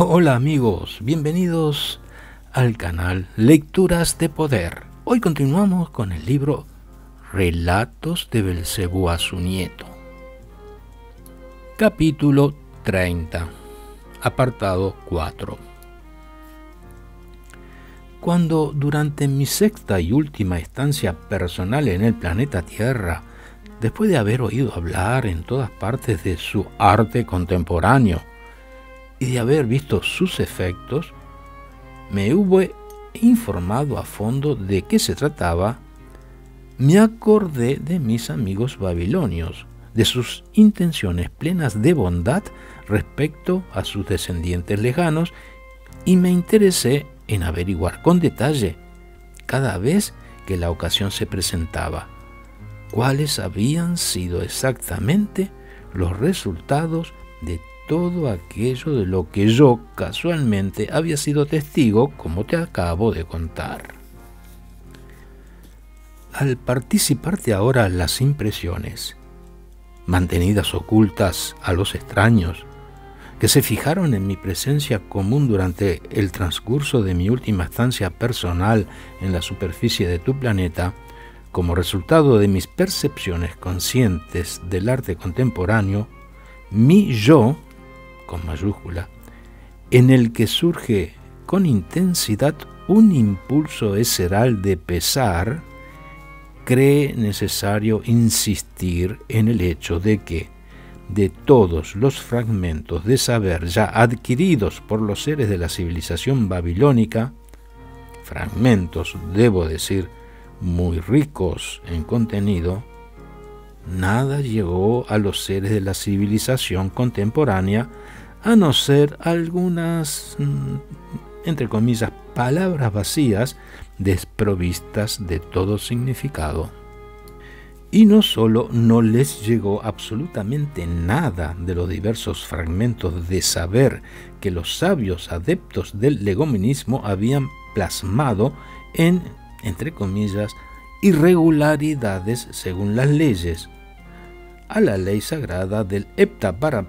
Hola amigos, bienvenidos al canal Lecturas de Poder. Hoy continuamos con el libro Relatos de Belcebú a su nieto. Capítulo 30, apartado 4. Cuando durante mi sexta y última estancia personal en el planeta Tierra, después de haber oído hablar en todas partes de su arte contemporáneo, y de haber visto sus efectos, me hubo informado a fondo de qué se trataba, me acordé de mis amigos babilonios, de sus intenciones plenas de bondad respecto a sus descendientes lejanos y me interesé en averiguar con detalle, cada vez que la ocasión se presentaba, cuáles habían sido exactamente los resultados de todo aquello de lo que yo casualmente había sido testigo, como te acabo de contar. Al participarte ahora las impresiones, mantenidas ocultas a los extraños, que se fijaron en mi presencia común durante el transcurso de mi última estancia personal en la superficie de tu planeta, como resultado de mis percepciones conscientes del arte contemporáneo, mi yo con mayúscula, en el que surge con intensidad un impulso eseral de pesar, cree necesario insistir en el hecho de que, de todos los fragmentos de saber ya adquiridos por los seres de la civilización babilónica, fragmentos, debo decir, muy ricos en contenido, nada llegó a los seres de la civilización contemporánea a no ser algunas, mm, entre comillas, palabras vacías desprovistas de todo significado. Y no solo no les llegó absolutamente nada de los diversos fragmentos de saber que los sabios adeptos del legominismo habían plasmado en, entre comillas, irregularidades según las leyes. A la ley sagrada del para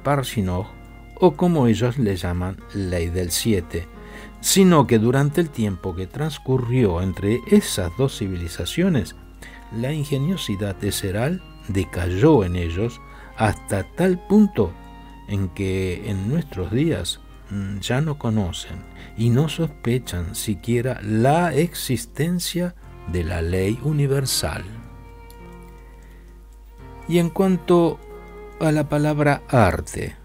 o como ellos le llaman ley del 7, sino que durante el tiempo que transcurrió entre esas dos civilizaciones, la ingeniosidad eseral decayó en ellos hasta tal punto en que en nuestros días mm, ya no conocen y no sospechan siquiera la existencia de la ley universal. Y en cuanto a la palabra arte,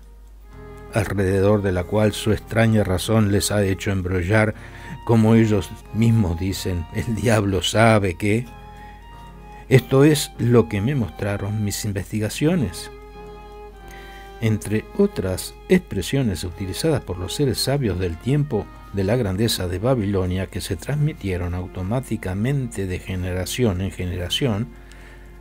alrededor de la cual su extraña razón les ha hecho embrollar, como ellos mismos dicen, el diablo sabe que... Esto es lo que me mostraron mis investigaciones. Entre otras expresiones utilizadas por los seres sabios del tiempo de la grandeza de Babilonia que se transmitieron automáticamente de generación en generación,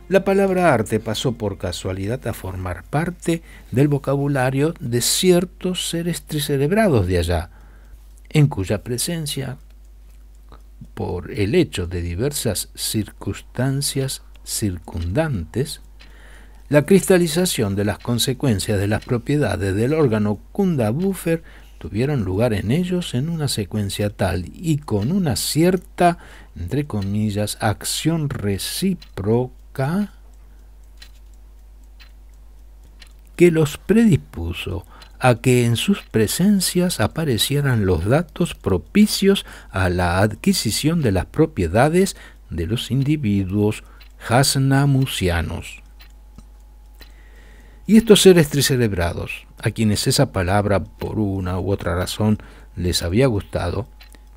la palabra arte pasó por casualidad a formar parte del vocabulario de ciertos seres tricerebrados de allá, en cuya presencia, por el hecho de diversas circunstancias circundantes, la cristalización de las consecuencias de las propiedades del órgano kunda tuvieron lugar en ellos en una secuencia tal y con una cierta, entre comillas, acción recíproca que los predispuso a que en sus presencias aparecieran los datos propicios a la adquisición de las propiedades de los individuos hasnamusianos. Y estos seres celebrados a quienes esa palabra por una u otra razón les había gustado,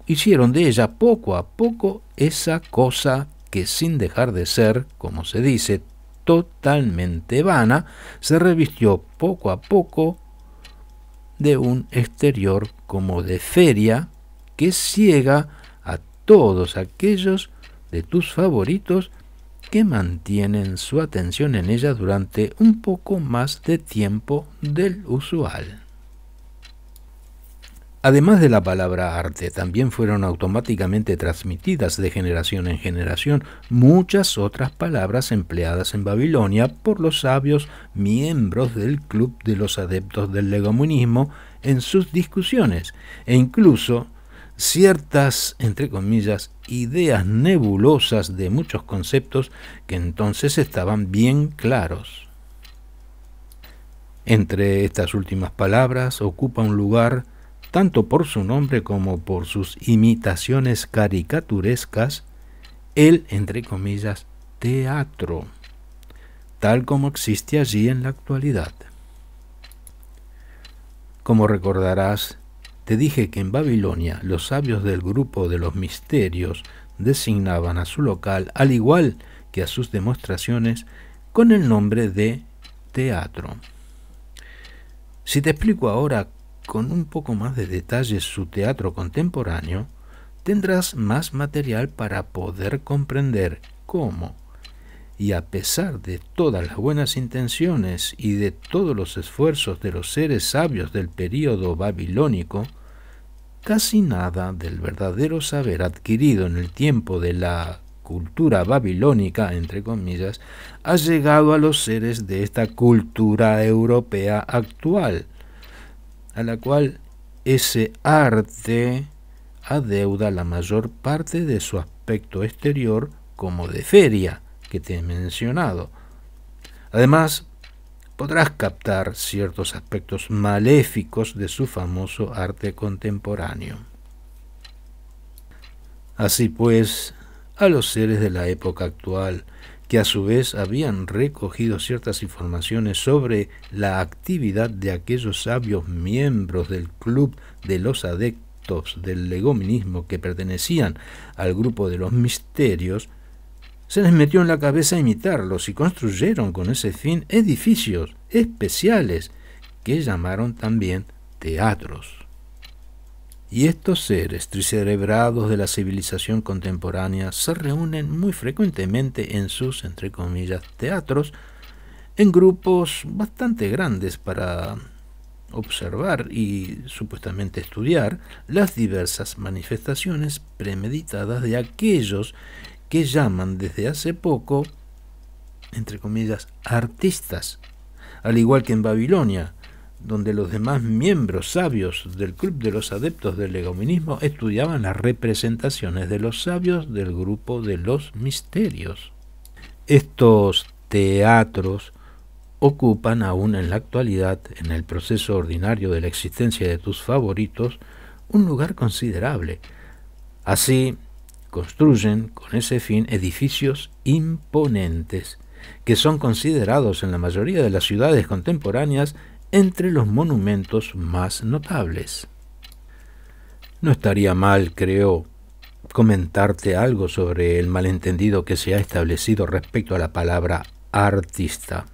hicieron de ella poco a poco esa cosa que sin dejar de ser, como se dice, totalmente vana, se revistió poco a poco de un exterior como de feria que ciega a todos aquellos de tus favoritos que mantienen su atención en ella durante un poco más de tiempo del usual. Además de la palabra arte, también fueron automáticamente transmitidas de generación en generación muchas otras palabras empleadas en Babilonia por los sabios miembros del Club de los Adeptos del Legomunismo en sus discusiones, e incluso ciertas, entre comillas, ideas nebulosas de muchos conceptos que entonces estaban bien claros. Entre estas últimas palabras ocupa un lugar tanto por su nombre como por sus imitaciones caricaturescas, el, entre comillas, teatro, tal como existe allí en la actualidad. Como recordarás, te dije que en Babilonia los sabios del grupo de los misterios designaban a su local, al igual que a sus demostraciones, con el nombre de teatro. Si te explico ahora con un poco más de detalle su teatro contemporáneo, tendrás más material para poder comprender cómo, y a pesar de todas las buenas intenciones y de todos los esfuerzos de los seres sabios del período babilónico, casi nada del verdadero saber adquirido en el tiempo de la cultura babilónica, entre comillas, ha llegado a los seres de esta cultura europea actual, a la cual ese arte adeuda la mayor parte de su aspecto exterior como de feria que te he mencionado. Además, podrás captar ciertos aspectos maléficos de su famoso arte contemporáneo. Así pues, a los seres de la época actual que a su vez habían recogido ciertas informaciones sobre la actividad de aquellos sabios miembros del club de los adeptos del legominismo que pertenecían al grupo de los misterios, se les metió en la cabeza imitarlos y construyeron con ese fin edificios especiales que llamaron también teatros. Y estos seres tricerebrados de la civilización contemporánea se reúnen muy frecuentemente en sus, entre comillas, teatros, en grupos bastante grandes para observar y supuestamente estudiar las diversas manifestaciones premeditadas de aquellos que llaman desde hace poco, entre comillas, artistas, al igual que en Babilonia, donde los demás miembros sabios del Club de los Adeptos del Legominismo estudiaban las representaciones de los sabios del grupo de los misterios. Estos teatros ocupan aún en la actualidad, en el proceso ordinario de la existencia de tus favoritos, un lugar considerable. Así, construyen con ese fin edificios imponentes, que son considerados en la mayoría de las ciudades contemporáneas entre los monumentos más notables. No estaría mal, creo, comentarte algo sobre el malentendido que se ha establecido respecto a la palabra artista.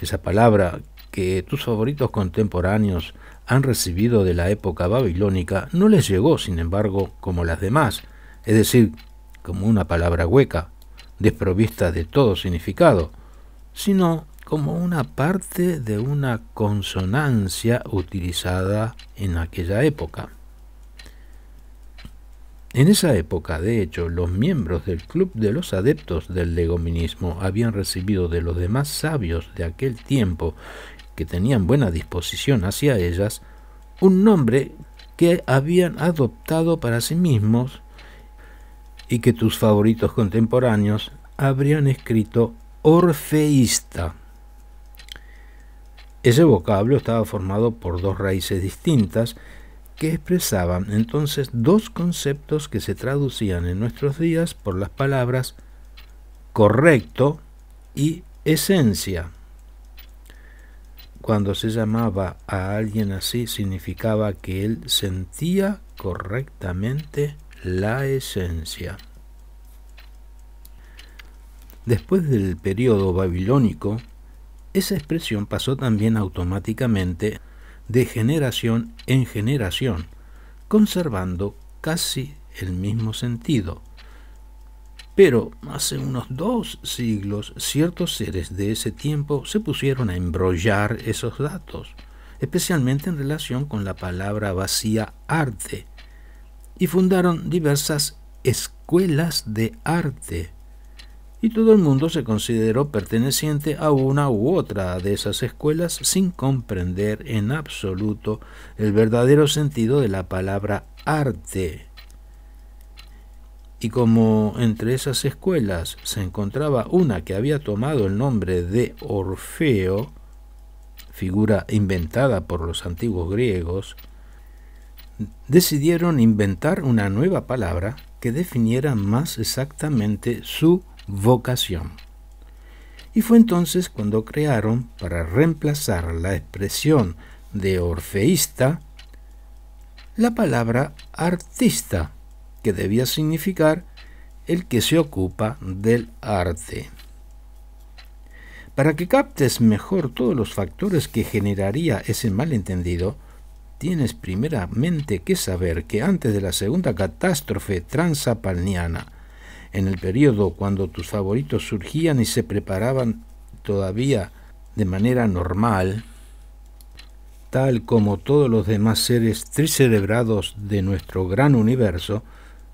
Esa palabra que tus favoritos contemporáneos han recibido de la época babilónica no les llegó, sin embargo, como las demás, es decir, como una palabra hueca, desprovista de todo significado, sino como una parte de una consonancia utilizada en aquella época. En esa época, de hecho, los miembros del Club de los Adeptos del Legominismo habían recibido de los demás sabios de aquel tiempo, que tenían buena disposición hacia ellas, un nombre que habían adoptado para sí mismos y que tus favoritos contemporáneos habrían escrito orfeísta. Ese vocablo estaba formado por dos raíces distintas que expresaban entonces dos conceptos que se traducían en nuestros días por las palabras correcto y esencia. Cuando se llamaba a alguien así significaba que él sentía correctamente la esencia. Después del periodo babilónico, esa expresión pasó también automáticamente de generación en generación, conservando casi el mismo sentido. Pero hace unos dos siglos ciertos seres de ese tiempo se pusieron a embrollar esos datos, especialmente en relación con la palabra vacía arte, y fundaron diversas escuelas de arte y todo el mundo se consideró perteneciente a una u otra de esas escuelas sin comprender en absoluto el verdadero sentido de la palabra arte. Y como entre esas escuelas se encontraba una que había tomado el nombre de Orfeo, figura inventada por los antiguos griegos, decidieron inventar una nueva palabra que definiera más exactamente su vocación. Y fue entonces cuando crearon, para reemplazar la expresión de orfeísta, la palabra artista, que debía significar el que se ocupa del arte. Para que captes mejor todos los factores que generaría ese malentendido, tienes primeramente que saber que antes de la segunda catástrofe transapalniana, en el periodo cuando tus favoritos surgían y se preparaban todavía de manera normal, tal como todos los demás seres tricerebrados de nuestro gran universo,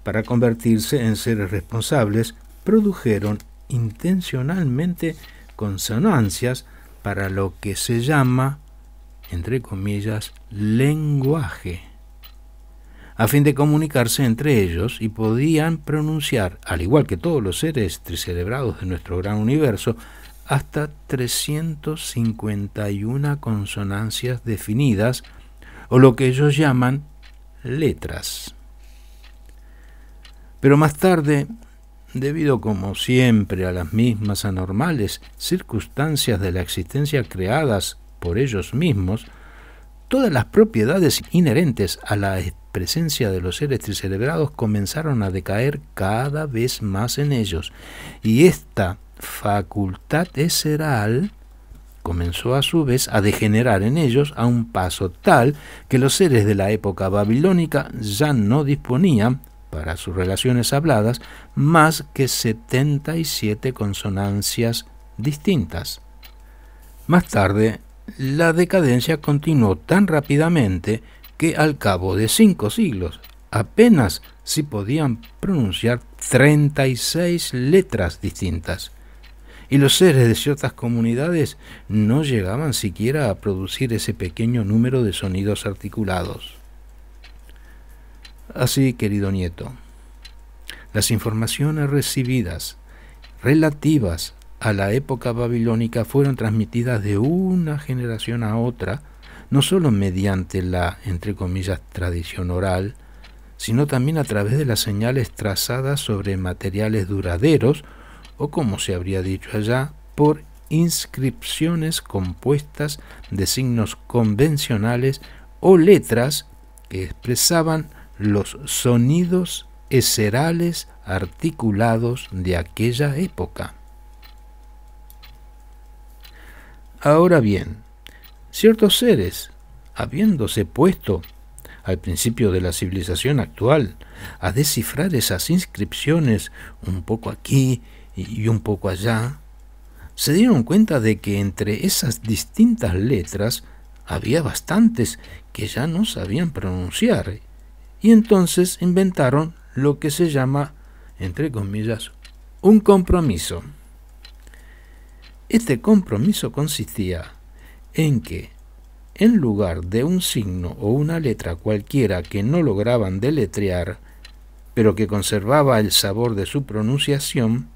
para convertirse en seres responsables, produjeron intencionalmente consonancias para lo que se llama, entre comillas, lenguaje a fin de comunicarse entre ellos y podían pronunciar, al igual que todos los seres tricelebrados de nuestro gran universo, hasta 351 consonancias definidas o lo que ellos llaman letras. Pero más tarde, debido como siempre a las mismas anormales circunstancias de la existencia creadas por ellos mismos, todas las propiedades inherentes a la presencia de los seres tricerebrados comenzaron a decaer cada vez más en ellos y esta facultad eseral comenzó a su vez a degenerar en ellos a un paso tal que los seres de la época babilónica ya no disponían, para sus relaciones habladas, más que 77 consonancias distintas. Más tarde, la decadencia continuó tan rápidamente que al cabo de cinco siglos apenas se podían pronunciar 36 letras distintas. Y los seres de ciertas comunidades no llegaban siquiera a producir ese pequeño número de sonidos articulados. Así, querido nieto, las informaciones recibidas relativas a la época babilónica fueron transmitidas de una generación a otra no solo mediante la, entre comillas, tradición oral, sino también a través de las señales trazadas sobre materiales duraderos, o como se habría dicho allá, por inscripciones compuestas de signos convencionales o letras que expresaban los sonidos eserales articulados de aquella época. Ahora bien, ciertos seres, habiéndose puesto al principio de la civilización actual a descifrar esas inscripciones un poco aquí y un poco allá, se dieron cuenta de que entre esas distintas letras había bastantes que ya no sabían pronunciar y entonces inventaron lo que se llama, entre comillas, un compromiso. Este compromiso consistía en que, en lugar de un signo o una letra cualquiera que no lograban deletrear, pero que conservaba el sabor de su pronunciación,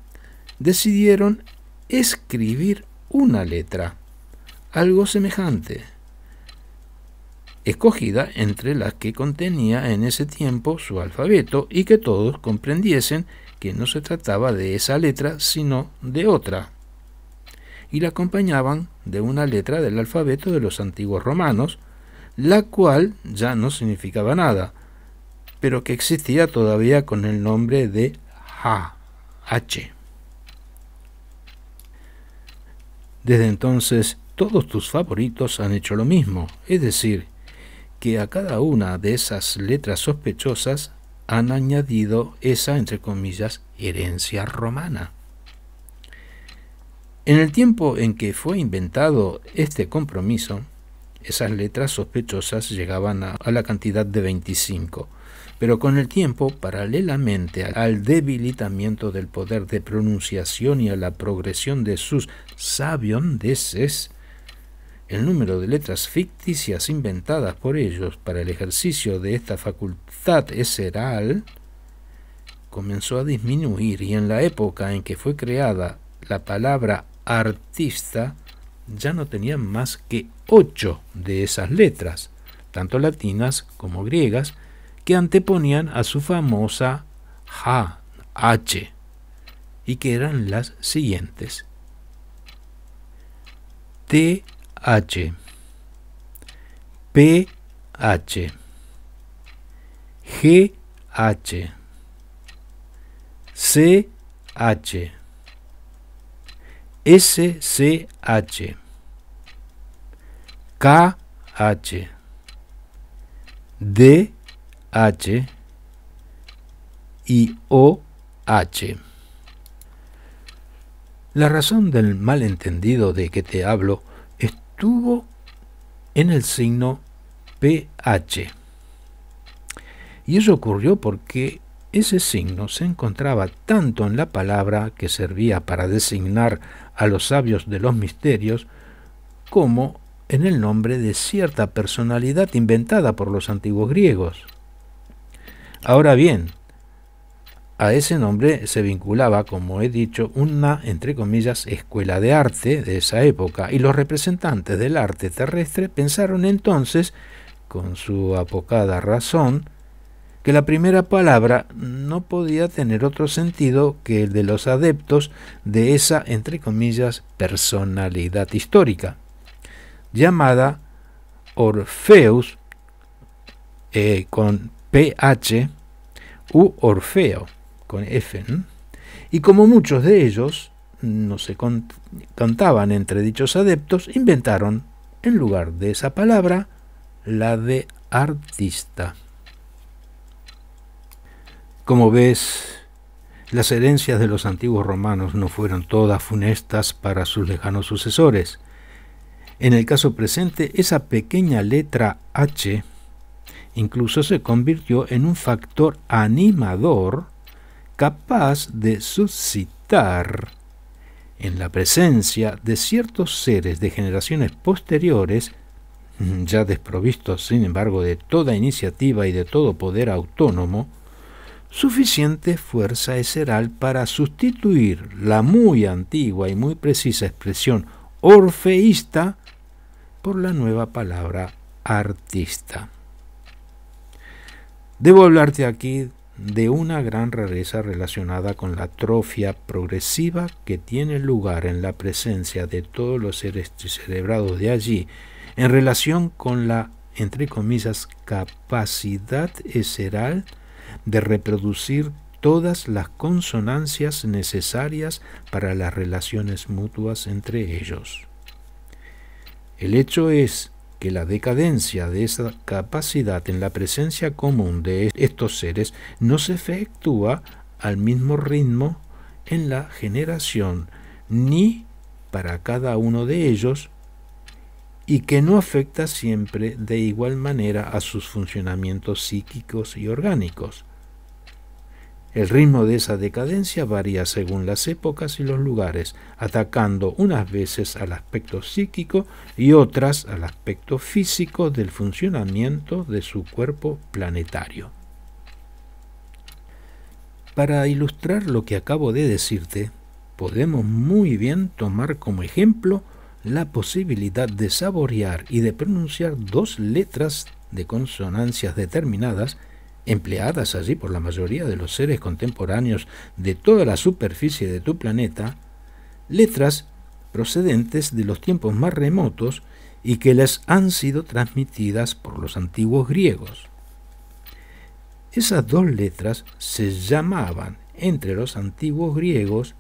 decidieron escribir una letra, algo semejante, escogida entre las que contenía en ese tiempo su alfabeto y que todos comprendiesen que no se trataba de esa letra, sino de otra y la acompañaban de una letra del alfabeto de los antiguos romanos, la cual ya no significaba nada, pero que existía todavía con el nombre de H. Desde entonces, todos tus favoritos han hecho lo mismo, es decir, que a cada una de esas letras sospechosas han añadido esa, entre comillas, herencia romana. En el tiempo en que fue inventado este compromiso, esas letras sospechosas llegaban a, la cantidad de 25, pero con el tiempo, paralelamente al debilitamiento del poder de pronunciación y a la progresión de sus sabiondeses, el número de letras ficticias inventadas por ellos para el ejercicio de esta facultad eseral comenzó a disminuir y en la época en que fue creada la palabra artista ya no tenía más que ocho de esas letras, tanto latinas como griegas, que anteponían a su famosa H, H y que eran las siguientes. T-H G-H C-H SCH, KH, DH y OH. La razón del malentendido de que te hablo estuvo en el signo PH. Y eso ocurrió porque ese signo se encontraba tanto en la palabra que servía para designar a los sabios de los misterios, como en el nombre de cierta personalidad inventada por los antiguos griegos. Ahora bien, a ese nombre se vinculaba, como he dicho, una, entre comillas, escuela de arte de esa época, y los representantes del arte terrestre pensaron entonces, con su apocada razón, que la primera palabra no podía tener otro sentido que el de los adeptos de esa, entre comillas, personalidad histórica, llamada Orfeus eh, con PH u Orfeo con F. Y como muchos de ellos no se contaban entre dichos adeptos, inventaron, en lugar de esa palabra, la de artista. Como ves, las herencias de los antiguos romanos no fueron todas funestas para sus lejanos sucesores. En el caso presente, esa pequeña letra H incluso se convirtió en un factor animador capaz de suscitar en la presencia de ciertos seres de generaciones posteriores, ya desprovistos sin embargo de toda iniciativa y de todo poder autónomo, suficiente fuerza eseral para sustituir la muy antigua y muy precisa expresión orfeísta por la nueva palabra artista. Debo hablarte aquí de una gran rareza relacionada con la atrofia progresiva que tiene lugar en la presencia de todos los seres cerebrados de allí en relación con la, entre comillas, capacidad eseral de reproducir todas las consonancias necesarias para las relaciones mutuas entre ellos. El hecho es que la decadencia de esa capacidad en la presencia común de estos seres no se efectúa al mismo ritmo en la generación ni para cada uno de ellos y que no afecta siempre de igual manera a sus funcionamientos psíquicos y orgánicos. El ritmo de esa decadencia varía según las épocas y los lugares, atacando unas veces al aspecto psíquico y otras al aspecto físico del funcionamiento de su cuerpo planetario. Para ilustrar lo que acabo de decirte, podemos muy bien tomar como ejemplo la posibilidad de saborear y de pronunciar dos letras de consonancias determinadas empleadas allí por la mayoría de los seres contemporáneos de toda la superficie de tu planeta, letras procedentes de los tiempos más remotos y que les han sido transmitidas por los antiguos griegos. Esas dos letras se llamaban entre los antiguos griegos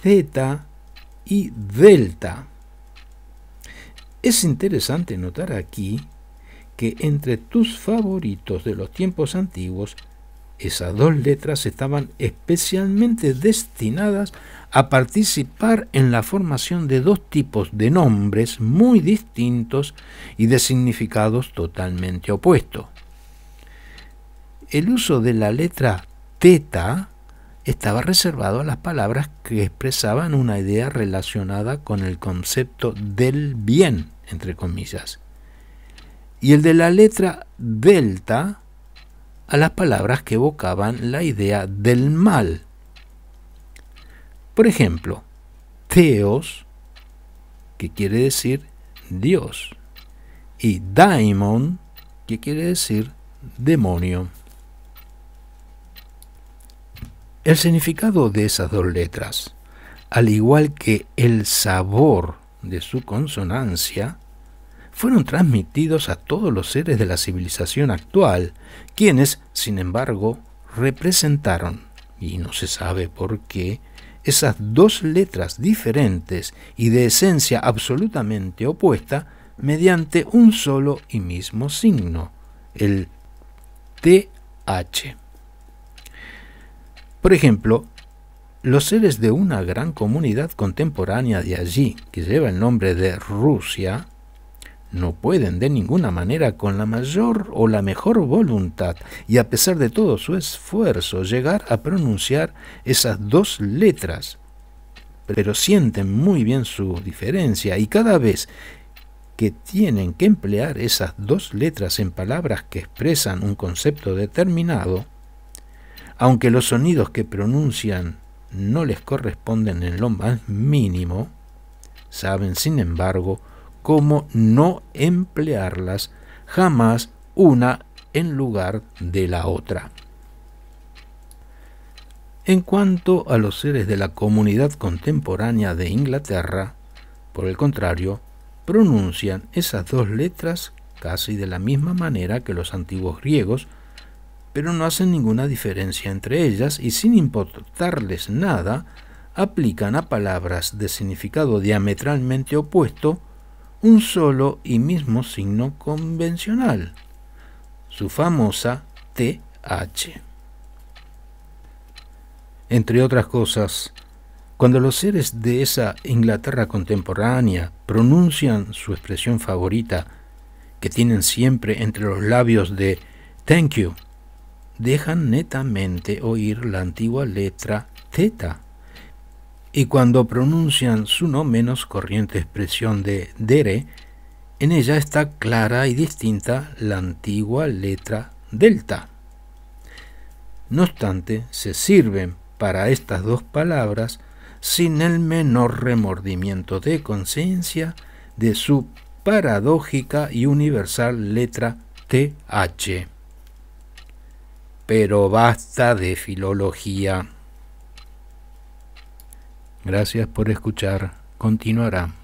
Zeta y Delta. Es interesante notar aquí que entre tus favoritos de los tiempos antiguos, esas dos letras estaban especialmente destinadas a participar en la formación de dos tipos de nombres muy distintos y de significados totalmente opuestos. El uso de la letra teta estaba reservado a las palabras que expresaban una idea relacionada con el concepto del bien entre comillas, y el de la letra delta a las palabras que evocaban la idea del mal. Por ejemplo, Theos, que quiere decir Dios, y Daimon, que quiere decir demonio. El significado de esas dos letras, al igual que el sabor de su consonancia, fueron transmitidos a todos los seres de la civilización actual, quienes, sin embargo, representaron, y no se sabe por qué, esas dos letras diferentes y de esencia absolutamente opuesta mediante un solo y mismo signo, el TH. Por ejemplo, los seres de una gran comunidad contemporánea de allí, que lleva el nombre de Rusia, no pueden de ninguna manera con la mayor o la mejor voluntad y a pesar de todo su esfuerzo llegar a pronunciar esas dos letras, pero sienten muy bien su diferencia y cada vez que tienen que emplear esas dos letras en palabras que expresan un concepto determinado, aunque los sonidos que pronuncian no les corresponden en lo más mínimo, saben sin embargo cómo no emplearlas jamás una en lugar de la otra. En cuanto a los seres de la comunidad contemporánea de Inglaterra, por el contrario, pronuncian esas dos letras casi de la misma manera que los antiguos griegos, pero no hacen ninguna diferencia entre ellas y sin importarles nada, aplican a palabras de significado diametralmente opuesto un solo y mismo signo convencional, su famosa TH. Entre otras cosas, cuando los seres de esa Inglaterra contemporánea pronuncian su expresión favorita, que tienen siempre entre los labios de thank you, dejan netamente oír la antigua letra theta y cuando pronuncian su no menos corriente expresión de dere, en ella está clara y distinta la antigua letra delta. No obstante, se sirven para estas dos palabras sin el menor remordimiento de conciencia de su paradójica y universal letra TH. Pero basta de filología. Gracias por escuchar. Continuará.